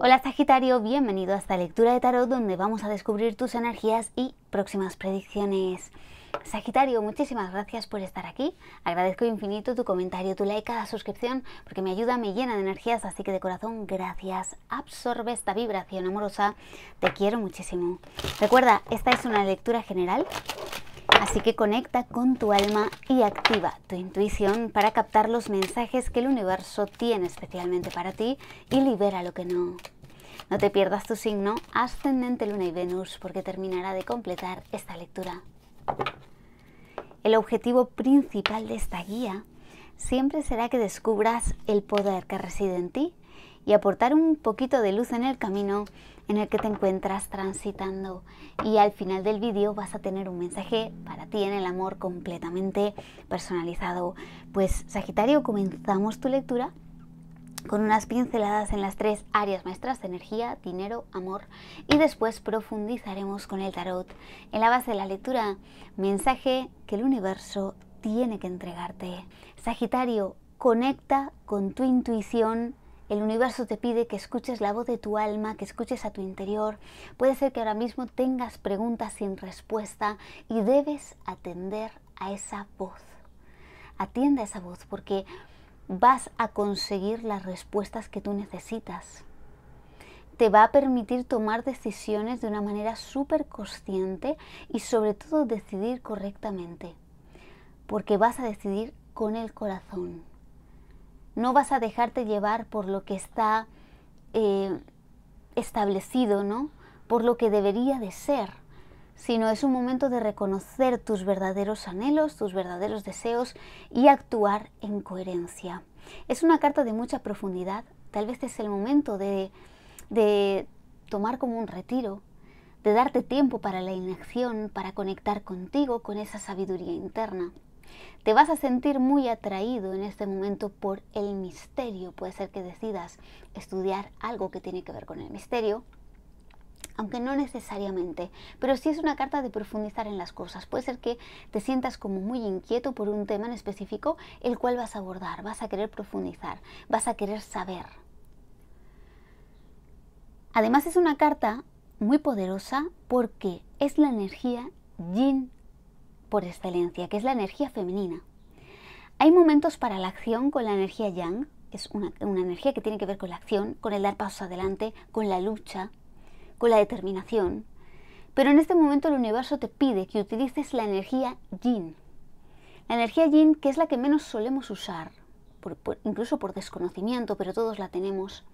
Hola Sagitario, bienvenido a esta lectura de tarot donde vamos a descubrir tus energías y próximas predicciones. Sagitario, muchísimas gracias por estar aquí. Agradezco infinito tu comentario, tu like, cada suscripción, porque me ayuda, me llena de energías, así que de corazón, gracias. Absorbe esta vibración amorosa. Te quiero muchísimo. Recuerda, esta es una lectura general, así que conecta con tu alma y activa tu intuición para captar los mensajes que el universo tiene especialmente para ti y libera lo que no. No te pierdas tu signo ascendente Luna y Venus porque terminará de completar esta lectura. El objetivo principal de esta guía siempre será que descubras el poder que reside en ti y aportar un poquito de luz en el camino en el que te encuentras transitando. Y al final del vídeo vas a tener un mensaje para ti en el amor completamente personalizado. Pues Sagitario, comenzamos tu lectura con unas pinceladas en las tres áreas maestras energía, dinero, amor y después profundizaremos con el tarot en la base de la lectura, mensaje que el universo tiene que entregarte. Sagitario, conecta con tu intuición. El universo te pide que escuches la voz de tu alma, que escuches a tu interior. Puede ser que ahora mismo tengas preguntas sin respuesta y debes atender a esa voz. Atiende a esa voz porque vas a conseguir las respuestas que tú necesitas. Te va a permitir tomar decisiones de una manera súper consciente y sobre todo decidir correctamente. Porque vas a decidir con el corazón. No vas a dejarte llevar por lo que está eh, establecido, ¿no? Por lo que debería de ser sino es un momento de reconocer tus verdaderos anhelos, tus verdaderos deseos y actuar en coherencia. Es una carta de mucha profundidad, tal vez es el momento de, de tomar como un retiro, de darte tiempo para la inacción, para conectar contigo, con esa sabiduría interna. Te vas a sentir muy atraído en este momento por el misterio. Puede ser que decidas estudiar algo que tiene que ver con el misterio, aunque no necesariamente, pero sí es una carta de profundizar en las cosas. Puede ser que te sientas como muy inquieto por un tema en específico, el cual vas a abordar, vas a querer profundizar, vas a querer saber. Además es una carta muy poderosa porque es la energía yin por excelencia, que es la energía femenina. Hay momentos para la acción con la energía yang, es una, energía que tiene que ver con la acción, con el dar paso adelante, con la lucha, con la determinación, pero en este momento el universo te pide que utilices la energía yin. La energía yin que es la que menos solemos usar, incluso por desconocimiento, pero todos la tenemos,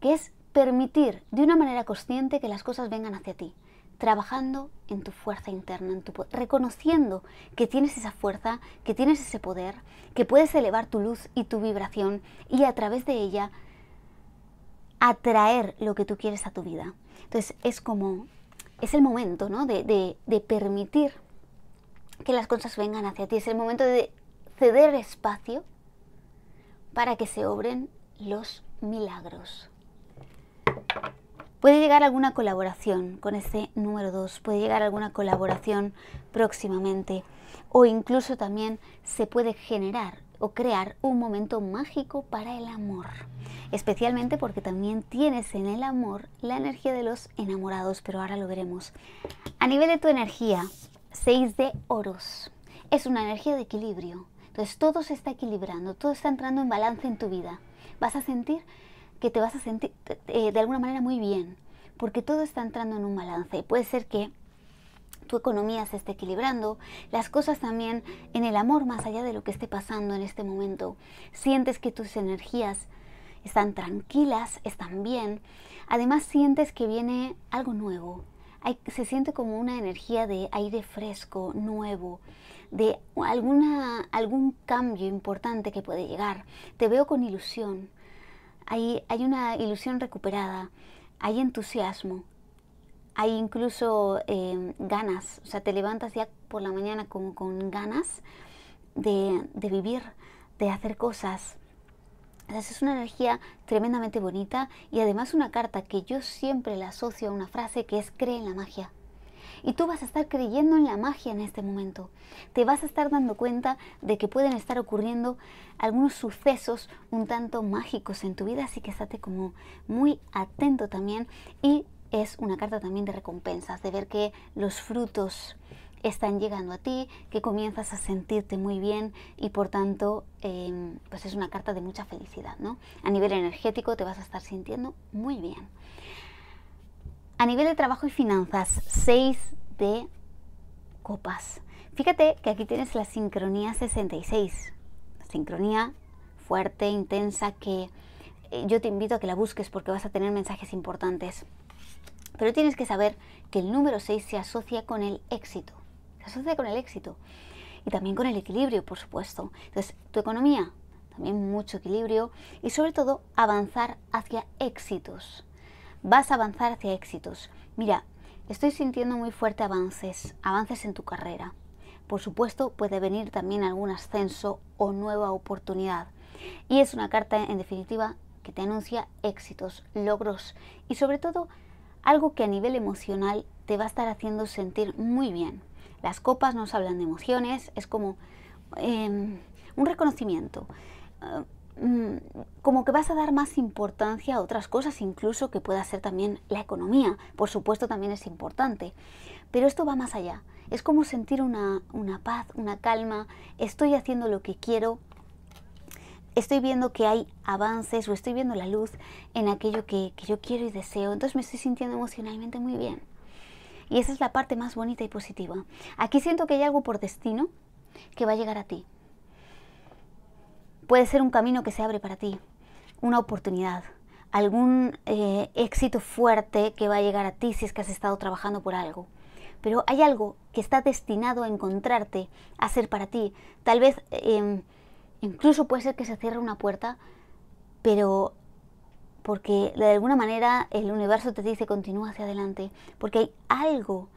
que es permitir de una manera consciente que las cosas vengan hacia ti, trabajando en tu fuerza interna, en tu reconociendo que tienes esa fuerza, que tienes ese poder, que puedes elevar tu luz y tu vibración y a través de ella atraer lo que tú quieres a tu vida. Entonces es como, es el momento, ¿no? De, de permitir que las cosas vengan hacia ti. Es el momento de ceder espacio para que se obren los milagros. Puede llegar alguna colaboración con este número 2, puede llegar alguna colaboración próximamente o incluso también se puede generar o crear un momento mágico para el amor. Especialmente porque también tienes en el amor la energía de los enamorados, pero ahora lo veremos. A nivel de tu energía, 6 de oros. Es una energía de equilibrio. Entonces todo se está equilibrando, todo está entrando en balance en tu vida. Vas a sentir que te vas a sentir eh, de alguna manera muy bien, porque todo está entrando en un balance. Puede ser que tu economía se está equilibrando, las cosas también en el amor más allá de lo que esté pasando en este momento. Sientes que tus energías están tranquilas, están bien. Además sientes que viene algo nuevo. se siente como una energía de aire fresco, nuevo, de alguna, algún cambio importante que puede llegar. Te veo con ilusión. Hay, hay una ilusión recuperada, hay entusiasmo, hay incluso em, ganas, o sea, te levantas ya por la mañana como con ganas de, vivir, de hacer cosas. Entonces es una energía tremendamente bonita y además una carta que yo siempre la asocio a una frase que es cree en la magia. Y tú vas a estar creyendo en la magia en este momento. Te vas a estar dando cuenta de que pueden estar ocurriendo algunos sucesos un tanto mágicos en tu vida, así que estate como muy atento también y es una carta también de recompensas, de ver que los frutos están llegando a ti, que comienzas a sentirte muy bien y por tanto em, pues es una carta de mucha felicidad. ¿no? A nivel energético te vas a estar sintiendo muy bien. A nivel de trabajo y finanzas, 6 de copas. Fíjate que aquí tienes la sincronía 66. Sincronía fuerte, intensa, que eh, yo te invito a que la busques porque vas a tener mensajes importantes. Pero tienes que saber que el número 6 se asocia con el éxito. Se asocia con el éxito. Y también con el equilibrio, por supuesto. Entonces, tu economía, también mucho equilibrio y sobre todo avanzar hacia éxitos. Vas a avanzar hacia éxitos. Mira, estoy sintiendo muy fuerte avances, avances en tu carrera. Por supuesto, puede venir también algún ascenso o nueva oportunidad. Y es una carta, en definitiva, que te anuncia éxitos, logros y sobre todo algo que a nivel emocional te va a estar haciendo sentir muy bien. Las copas nos hablan de emociones, es como em, un reconocimiento. Ah, mm, como que vas a dar más importancia a otras cosas, incluso que pueda ser también la economía. Por supuesto, también es importante. Pero esto va más allá. Es como sentir una, una paz, una calma. Estoy haciendo lo que quiero, estoy viendo que hay avances o estoy viendo la luz en aquello que, yo quiero y deseo. Entonces me estoy sintiendo emocionalmente muy bien. Y esa es la parte más bonita y positiva. Aquí siento que hay algo por destino que va a llegar a ti. Puede ser un camino que se abre para ti, una oportunidad, algún eh, éxito fuerte que va a llegar a ti si es que has estado trabajando por algo. Pero hay algo que está destinado a encontrarte, a ser para ti. Tal vez em, Incluso puede ser que se cierre una puerta, pero porque de alguna manera el universo te dice continúa hacia adelante, porque hay algo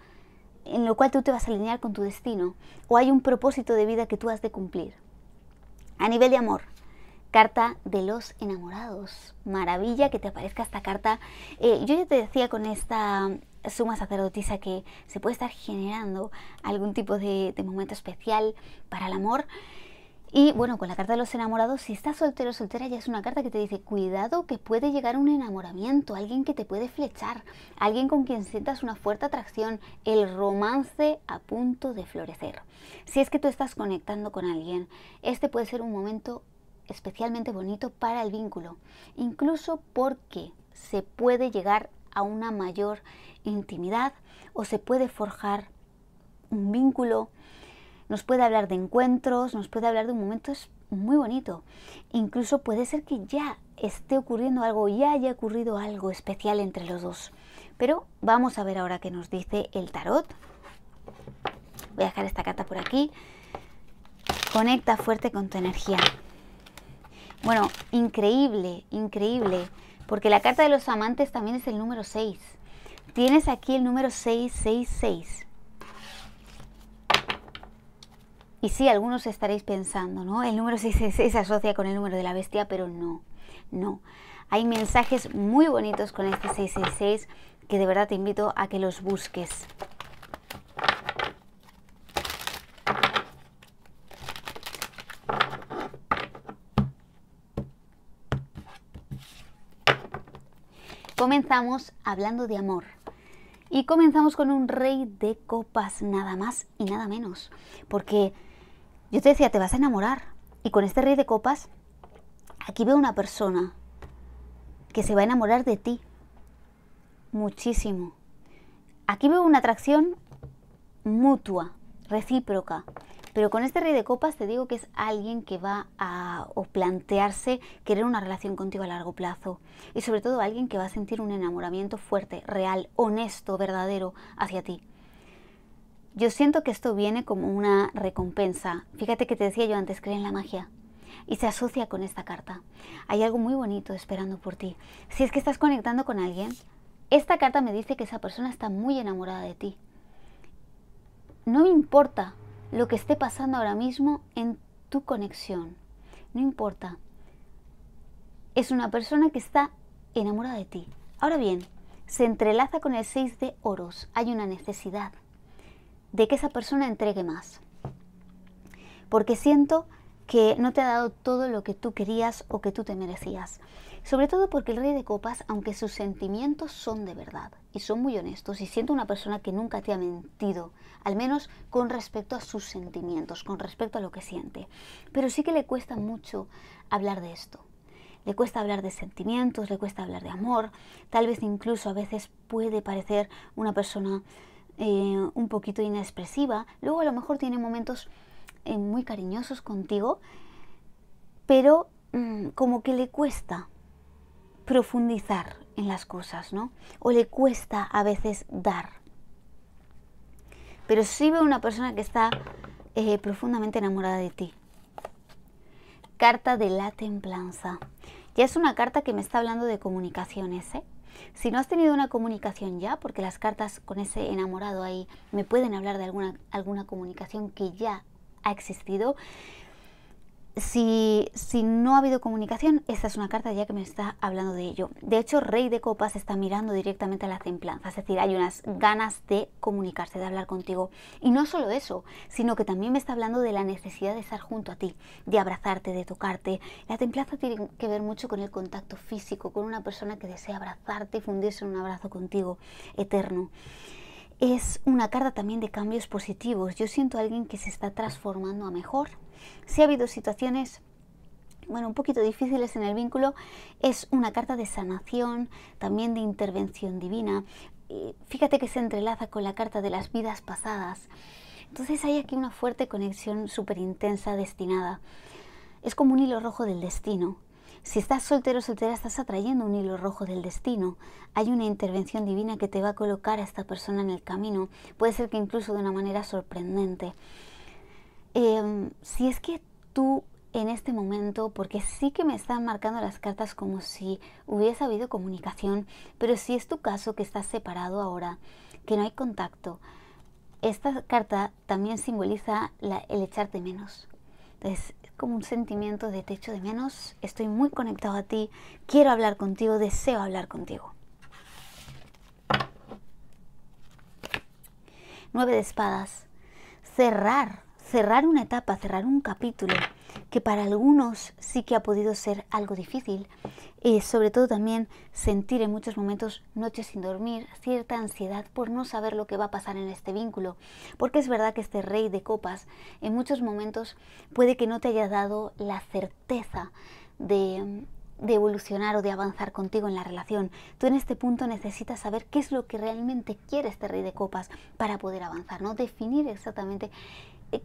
en lo cual tú te vas a alinear con tu destino, o hay un propósito de vida que tú has de cumplir. A nivel de amor, carta de los enamorados. Maravilla que te aparezca esta carta. Eh, yo ya te decía con esta suma sacerdotisa que se puede estar generando algún tipo de momento especial para el amor. Y bueno, con la carta de los enamorados, si estás soltero o soltera, ya es una carta que te dice, cuidado que puede llegar un enamoramiento, alguien que te puede flechar, alguien con quien sientas una fuerte atracción, el romance a punto de florecer. Si es que tú estás conectando con alguien, este puede ser un momento especialmente bonito para el vínculo, incluso porque se puede llegar a una mayor intimidad o se puede forjar un vínculo nos puede hablar de encuentros, nos puede hablar de un momento es muy bonito. Incluso puede ser que ya esté ocurriendo algo, ya haya ocurrido algo especial entre los dos. Pero vamos a ver ahora qué nos dice el tarot. Voy a dejar esta carta por aquí. Conecta fuerte con tu energía. Bueno, increíble, increíble. Porque la carta de los amantes también es el número 6. Tienes aquí el número 666. Y sí, algunos estaréis pensando, ¿no? El número 666 se asocia con el número de la bestia, pero no, no. Hay mensajes muy bonitos con este 666 que de verdad te invito a que los busques. Comenzamos hablando de amor. Y comenzamos con un rey de copas, nada más y nada menos. Porque yo te decía, te vas a enamorar. Y con este rey de copas, aquí veo una persona que se va a enamorar de ti. Muchísimo. Aquí veo una atracción mutua, recíproca. Pero con este rey de copas te digo que es alguien que va a plantearse querer una relación contigo a largo plazo. Y sobre todo alguien que va a sentir un enamoramiento fuerte, real, honesto, verdadero hacia ti. Yo siento que esto viene como una recompensa. Fíjate que te decía yo antes, creen en la magia y se asocia con esta carta. Hay algo muy bonito esperando por ti. Si es que estás conectando con alguien, esta carta me dice que esa persona está muy enamorada de ti. No me importa lo que esté pasando ahora mismo en tu conexión. No importa. Es una persona que está enamorada de ti. Ahora bien, se entrelaza con el 6 de oros. Hay una necesidad de que esa persona entregue más. Porque siento que no te ha dado todo lo que tú querías o que tú te merecías. Sobre todo porque el rey de copas, aunque sus sentimientos son de verdad y son muy honestos, y siento una persona que nunca te ha mentido, al menos con respecto a sus sentimientos, con respecto a lo que siente, pero sí que le cuesta mucho hablar de esto. Le cuesta hablar de sentimientos, le cuesta hablar de amor, tal vez incluso a veces puede parecer una persona eh, un poquito inexpresiva, luego a lo mejor tiene momentos eh, muy cariñosos contigo, pero mm, como que le cuesta profundizar en las cosas, ¿no? O le cuesta a veces dar. Pero si veo una persona que está eh, profundamente enamorada de ti. Carta de la templanza. Ya es una carta que me está hablando de comunicaciones, ¿eh? Si no has tenido una comunicación ya, porque las cartas con ese enamorado ahí me pueden hablar de alguna, alguna comunicación que ya ha existido, si, no ha habido comunicación, esta es una carta ya que me está hablando de ello. De hecho, Rey de Copas está mirando directamente a la templanza, es decir, hay unas ganas de comunicarse, de hablar contigo. Y no solo eso, sino que también me está hablando de la necesidad de estar junto a ti, de abrazarte, de tocarte. La templanza tiene que ver mucho con el contacto físico, con una persona que desea abrazarte y fundirse en un abrazo contigo eterno es una carta también de cambios positivos. Yo siento a alguien que se está transformando a mejor, si ha habido situaciones bueno, un poquito difíciles en el vínculo, es una carta de sanación, también de intervención divina. Y fíjate que se entrelaza con la carta de las vidas pasadas. Entonces hay aquí una fuerte conexión súper intensa destinada. Es como un hilo rojo del destino. Si estás soltero o soltera, estás atrayendo un hilo rojo del destino. Hay una intervención divina que te va a colocar a esta persona en el camino. Puede ser que incluso de una manera sorprendente. Em, si es que tú en este momento, porque sí que me están marcando las cartas como si hubiese habido comunicación, pero si es tu caso que estás separado ahora, que no hay contacto, esta carta también simboliza el echarte menos. Entonces, como un sentimiento de techo de menos, estoy muy conectado a ti, quiero hablar contigo, deseo hablar contigo. Nueve de espadas. Cerrar cerrar una etapa, cerrar un capítulo, que para algunos sí que ha podido ser algo difícil, eh, sobre todo también sentir en muchos momentos noches sin dormir, cierta ansiedad por no saber lo que va a pasar en este vínculo, porque es verdad que este rey de copas en muchos momentos puede que no te haya dado la certeza de, de evolucionar o de avanzar contigo en la relación. Tú en este punto necesitas saber qué es lo que realmente quiere este rey de copas para poder avanzar, ¿no? Definir exactamente eh,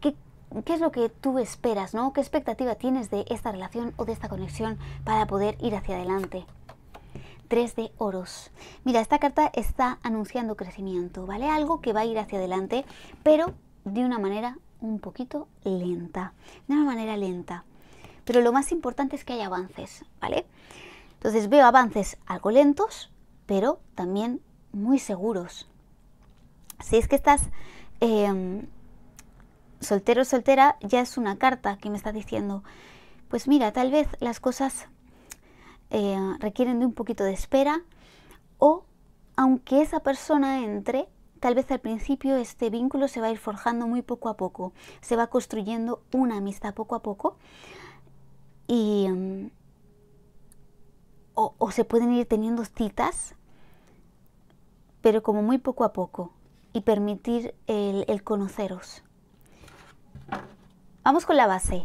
¿qué, es lo que tú esperas, no? ¿Qué expectativa tienes de esta relación o de esta conexión para poder ir hacia adelante? 3 de oros. Mira, esta carta está anunciando crecimiento, ¿vale? Algo que va a ir hacia adelante, pero de una manera un poquito lenta. De una manera lenta. Pero lo más importante es que hay avances, ¿vale? Entonces veo avances algo lentos, pero también muy seguros. Si es que estás eh, soltero soltera ya es una carta que me está diciendo, pues mira, tal vez las cosas eh, requieren de un poquito de espera o aunque esa persona entre, tal vez al principio este vínculo se va a ir forjando muy poco a poco, se va construyendo una amistad poco a poco y... Mm, o, se pueden ir teniendo citas, pero como muy poco a poco, y permitir el, el conoceros. Vamos con la base.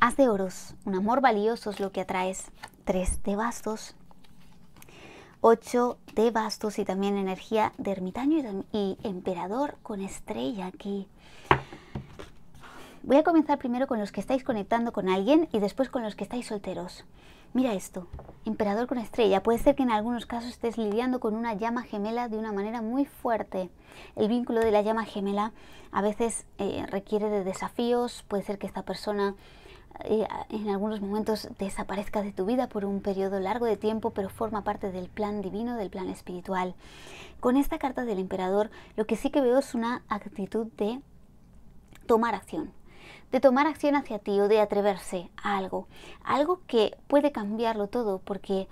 Haz de oros, un amor valioso es lo que atraes. Tres de bastos, 8 de bastos y también energía de ermitaño y, y, emperador con estrella aquí. Voy a comenzar primero con los que estáis conectando con alguien y después con los que estáis solteros. Mira esto, emperador con estrella. Puede ser que en algunos casos estés lidiando con una llama gemela de una manera muy fuerte. El vínculo de la llama gemela a veces eh, requiere de desafíos. Puede ser que esta persona eh, en algunos momentos desaparezca de tu vida por un periodo largo de tiempo, pero forma parte del plan divino, del plan espiritual. Con esta carta del emperador, lo que sí que veo es una actitud de tomar acción de tomar acción hacia ti o de atreverse a algo, algo que puede cambiarlo todo porque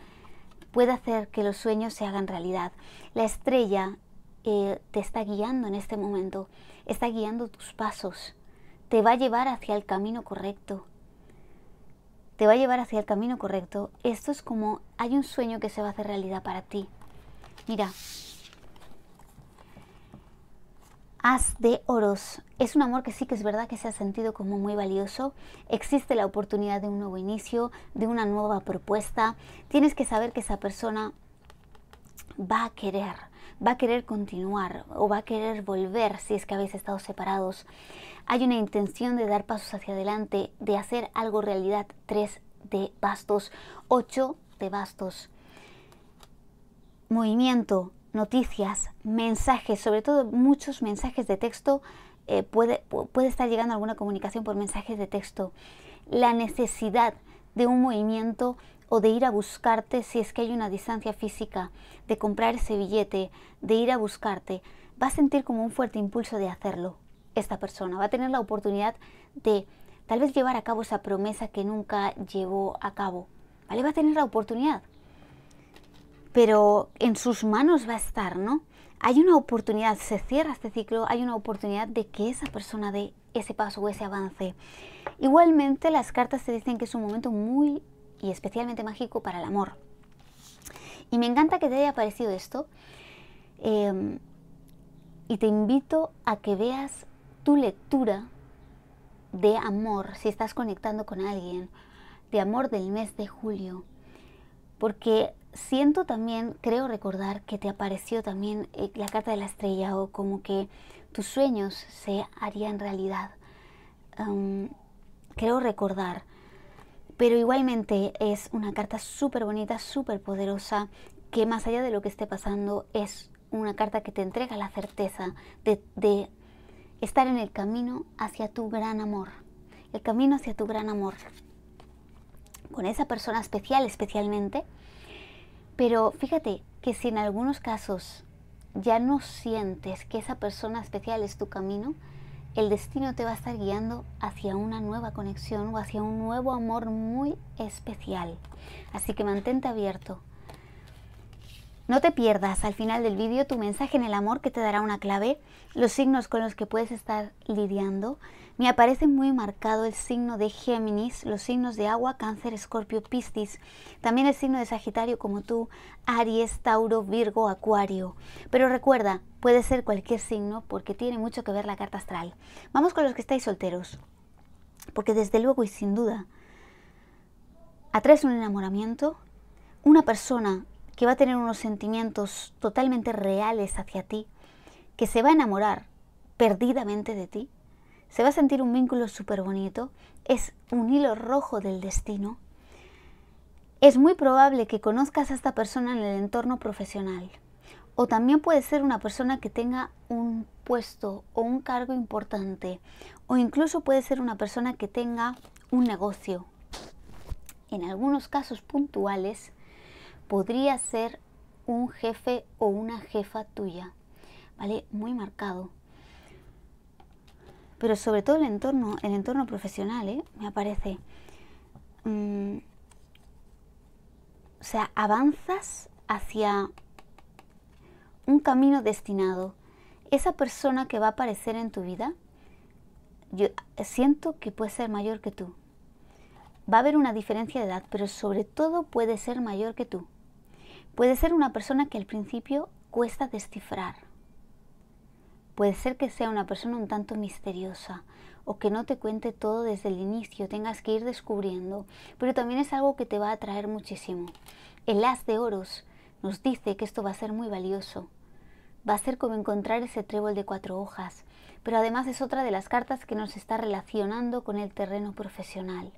puede hacer que los sueños se hagan realidad. La estrella eh, te está guiando en este momento, está guiando tus pasos, te va a llevar hacia el camino correcto. Te va a llevar hacia el camino correcto. Esto es como hay un sueño que se va a hacer realidad para ti. Mira, Haz de oros. Es un amor que sí que es verdad que se ha sentido como muy valioso. Existe la oportunidad de un nuevo inicio, de una nueva propuesta. Tienes que saber que esa persona va a querer, va a querer continuar o va a querer volver si es que habéis estado separados. Hay una intención de dar pasos hacia adelante, de hacer algo realidad. tres de bastos, ocho de bastos. Movimiento, noticias, mensajes, sobre todo muchos mensajes de texto, eh, puede, puede estar llegando alguna comunicación por mensajes de texto. La necesidad de un movimiento o de ir a buscarte si es que hay una distancia física, de comprar ese billete, de ir a buscarte, va a sentir como un fuerte impulso de hacerlo esta persona, va a tener la oportunidad de tal vez llevar a cabo esa promesa que nunca llevó a cabo, ¿vale? Va a tener la oportunidad, pero en sus manos va a estar, ¿no? Hay una oportunidad, se cierra este ciclo, hay una oportunidad de que esa persona dé ese paso o ese avance. Igualmente, las cartas te dicen que es un momento muy y especialmente mágico para el amor. Y me encanta que te haya parecido esto. Em, y te invito a que veas tu lectura de amor, si estás conectando con alguien, de amor del mes de julio porque siento también, creo recordar que te apareció también eh, la carta de la estrella o como que tus sueños se harían realidad. creo recordar. Pero igualmente es una carta súper bonita, súper poderosa, que más allá de lo que esté pasando, es una carta que te entrega la certeza de estar en el camino hacia tu gran amor. El camino hacia tu gran amor con esa persona especial especialmente. Pero fíjate que si en algunos casos ya no sientes que esa persona especial es tu camino, el destino te va a estar guiando hacia una nueva conexión o hacia un nuevo amor muy especial. Así que mantente abierto. No te pierdas al final del vídeo tu mensaje en el amor que te dará una clave, los signos con los que puedes estar lidiando, me aparece muy marcado el signo de Géminis, los signos de agua, cáncer, escorpio, piscis, también el signo de Sagitario como tú, Aries, Tauro, Virgo, Acuario. Pero recuerda, puede ser cualquier signo porque tiene mucho que ver la carta astral. Vamos con los que estáis solteros, porque desde luego y sin duda, atraes un enamoramiento, una persona que va a tener unos sentimientos totalmente reales hacia ti, que se va a enamorar perdidamente de ti, se va a sentir un vínculo súper bonito, es un hilo rojo del destino. Es muy probable que conozcas a esta persona en el entorno profesional. O también puede ser una persona que tenga un puesto o un cargo importante. O incluso puede ser una persona que tenga un negocio. En algunos casos puntuales podría ser un jefe o una jefa tuya. ¿Vale? Muy marcado pero sobre todo el entorno, el entorno profesional, ¿eh? me aparece. Mm, o sea, avanzas hacia un camino destinado. Esa persona que va a aparecer en tu vida, yo siento que puede ser mayor que tú. Va a haber una diferencia de edad, pero sobre todo puede ser mayor que tú. Puede ser una persona que al principio cuesta descifrar Puede ser que sea una persona un tanto misteriosa o que no te cuente todo desde el inicio, tengas que ir descubriendo, pero también es algo que te va a atraer muchísimo. El as de oros nos dice que esto va a ser muy valioso. Va a ser como encontrar ese trébol de cuatro hojas, pero además es otra de las cartas que nos está relacionando con el terreno profesional.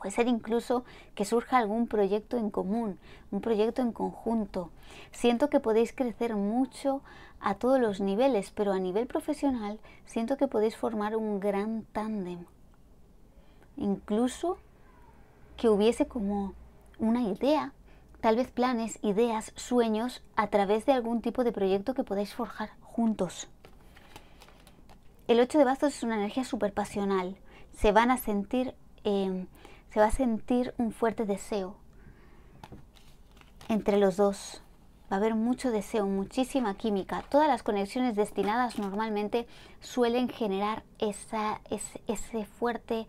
Puede ser incluso que surja algún proyecto en común, un proyecto en conjunto. Siento que podéis crecer mucho a todos los niveles, pero a nivel profesional siento que podéis formar un gran tándem. Incluso que hubiese como una idea, tal vez planes, ideas, sueños a través de algún tipo de proyecto que podáis forjar juntos. El 8 de bastos es una energía súper pasional. Se van a sentir... Eh, se va a sentir un fuerte deseo entre los dos. Va a haber mucho deseo, muchísima química. Todas las conexiones destinadas normalmente suelen generar esa, ese, fuerte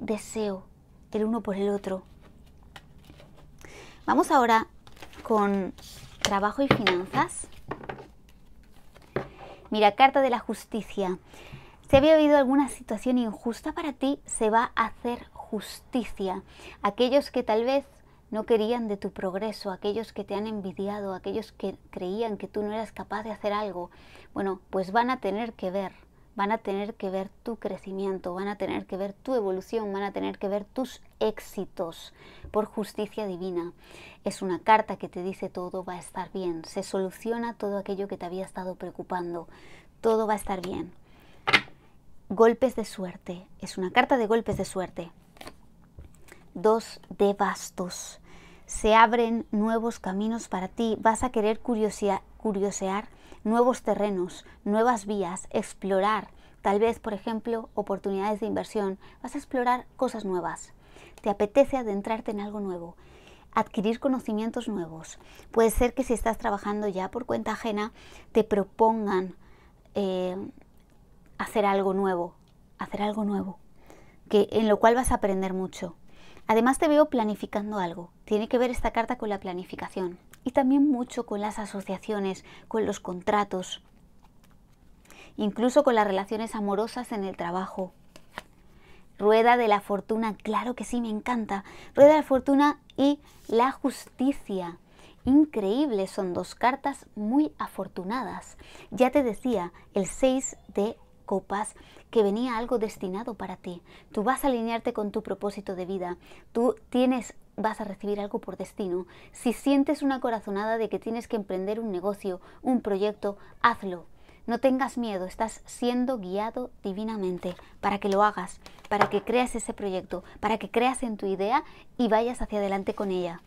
deseo, el uno por el otro. Vamos ahora con trabajo y finanzas. Mira, carta de la justicia. Si había habido alguna situación injusta para ti, se va a hacer justicia, aquellos que tal vez no querían de tu progreso, aquellos que te han envidiado, aquellos que creían que tú no eras capaz de hacer algo, bueno, pues van a tener que ver, van a tener que ver tu crecimiento, van a tener que ver tu evolución, van a tener que ver tus éxitos por justicia divina. Es una carta que te dice todo va a estar bien, se soluciona todo aquello que te había estado preocupando, todo va a estar bien. Golpes de suerte, es una carta de golpes de suerte dos de bastos. Se abren nuevos caminos para ti. Vas a querer curiosear, curiosear nuevos terrenos, nuevas vías, explorar. Tal vez, por ejemplo, oportunidades de inversión. Vas a explorar cosas nuevas. Te apetece adentrarte en algo nuevo adquirir conocimientos nuevos. Puede ser que si estás trabajando ya por cuenta ajena, te propongan eh, hacer algo nuevo, hacer algo nuevo, que en lo cual vas a aprender mucho. Además te veo planificando algo. Tiene que ver esta carta con la planificación y también mucho con las asociaciones, con los contratos, incluso con las relaciones amorosas en el trabajo. Rueda de la fortuna, claro que sí, me encanta. Rueda de la fortuna y la justicia. Increíble, son dos cartas muy afortunadas. Ya te decía, el 6 de copas que venía algo destinado para ti. Tú vas a alinearte con tu propósito de vida. Tú tienes vas a recibir algo por destino. Si sientes una corazonada de que tienes que emprender un negocio, un proyecto, hazlo. No tengas miedo, estás siendo guiado divinamente para que lo hagas, para que creas ese proyecto, para que creas en tu idea y vayas hacia adelante con ella.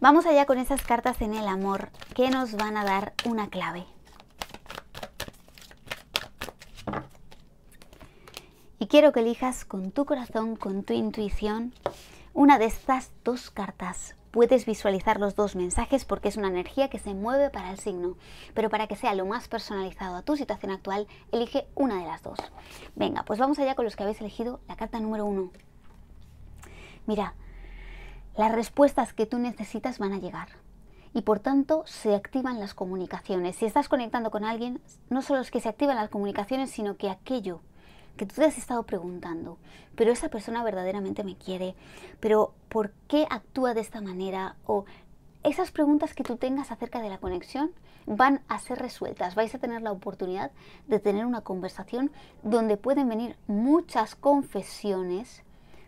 Vamos allá con esas cartas en el amor que nos van a dar una clave. Y quiero que elijas con tu corazón, con tu intuición, una de estas dos cartas. Puedes visualizar los dos mensajes porque es una energía que se mueve para el signo, pero para que sea lo más personalizado a tu situación actual, elige una de las dos. Venga, pues vamos allá con los que habéis elegido la carta número uno. Mira, las respuestas que tú necesitas van a llegar y por tanto se activan las comunicaciones. Si estás conectando con alguien, no solo es que se activan las comunicaciones, sino que aquello que tú te has estado preguntando, pero esa persona verdaderamente me quiere, pero ¿por qué actúa de esta manera? O esas preguntas que tú tengas acerca de la conexión van a ser resueltas. Vais a tener la oportunidad de tener una conversación donde pueden venir muchas confesiones.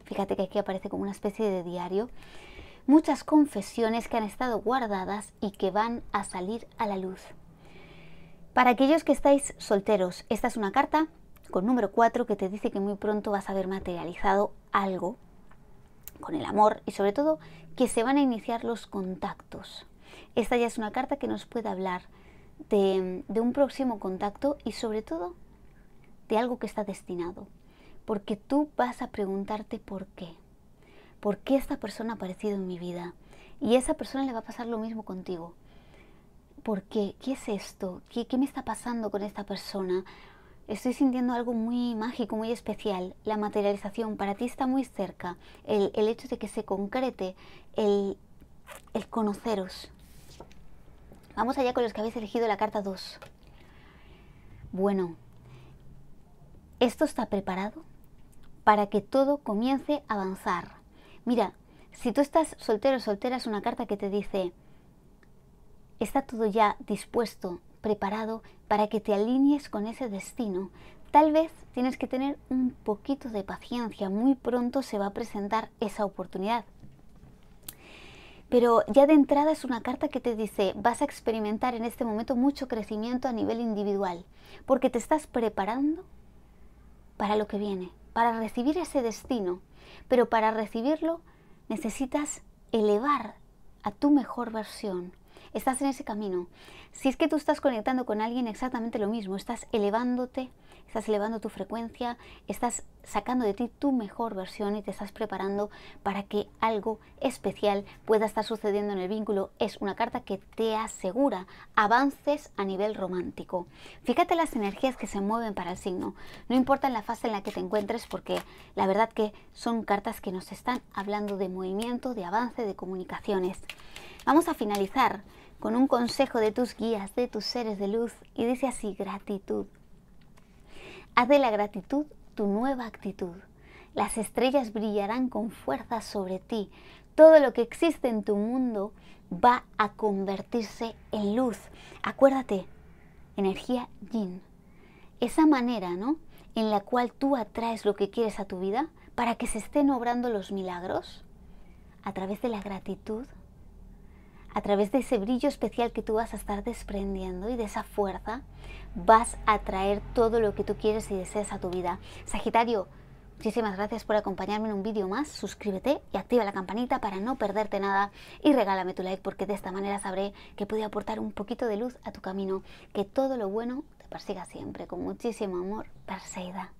Fíjate que aquí aparece como una especie de diario. Muchas confesiones que han estado guardadas y que van a salir a la luz. Para aquellos que estáis solteros, esta es una carta con número 4 que te dice que muy pronto vas a haber materializado algo con el amor y sobre todo que se van a iniciar los contactos. Esta ya es una carta que nos puede hablar de, un próximo contacto y sobre todo de algo que está destinado. Porque tú vas a preguntarte por qué. ¿Por qué esta persona ha aparecido en mi vida? Y a esa persona le va a pasar lo mismo contigo. ¿Por qué? ¿Qué es esto? ¿Qué, qué me está pasando con esta persona? Estoy sintiendo algo muy mágico, muy especial. La materialización para ti está muy cerca. El, hecho de que se concrete, el, el conoceros. Vamos allá con los que habéis elegido la carta 2. Bueno, esto está preparado para que todo comience a avanzar. Mira, si tú estás soltero o soltera es una carta que te dice, está todo ya dispuesto, preparado para que te alinees con ese destino. Tal vez tienes que tener un poquito de paciencia, muy pronto se va a presentar esa oportunidad. Pero ya de entrada es una carta que te dice, vas a experimentar en este momento mucho crecimiento a nivel individual, porque te estás preparando para lo que viene, para recibir ese destino. Pero para recibirlo necesitas elevar a tu mejor versión, estás en ese camino. Si es que tú estás conectando con alguien exactamente lo mismo, estás elevándote, estás elevando tu frecuencia, estás sacando de ti tu mejor versión y te estás preparando para que algo especial pueda estar sucediendo en el vínculo. Es una carta que te asegura avances a nivel romántico. Fíjate las energías que se mueven para el signo. No importa la fase en la que te encuentres porque la verdad que son cartas que nos están hablando de movimiento, de avance, de comunicaciones. Vamos a finalizar con un consejo de tus guías, de tus seres de luz, y dice así, gratitud. Haz de la gratitud tu nueva actitud. Las estrellas brillarán con fuerza sobre ti. Todo lo que existe en tu mundo va a convertirse en luz. Acuérdate, energía yin. Esa manera, ¿no? En la cual tú atraes lo que quieres a tu vida para que se estén obrando los milagros a través de la gratitud a través de ese brillo especial que tú vas a estar desprendiendo y de esa fuerza, vas a traer todo lo que tú quieres y deseas a tu vida. Sagitario, muchísimas gracias por acompañarme en un vídeo más. Suscríbete y activa la campanita para no perderte nada y regálame tu like porque de esta manera sabré que pude aportar un poquito de luz a tu camino. Que todo lo bueno te persiga siempre. Con muchísimo amor, Perseida.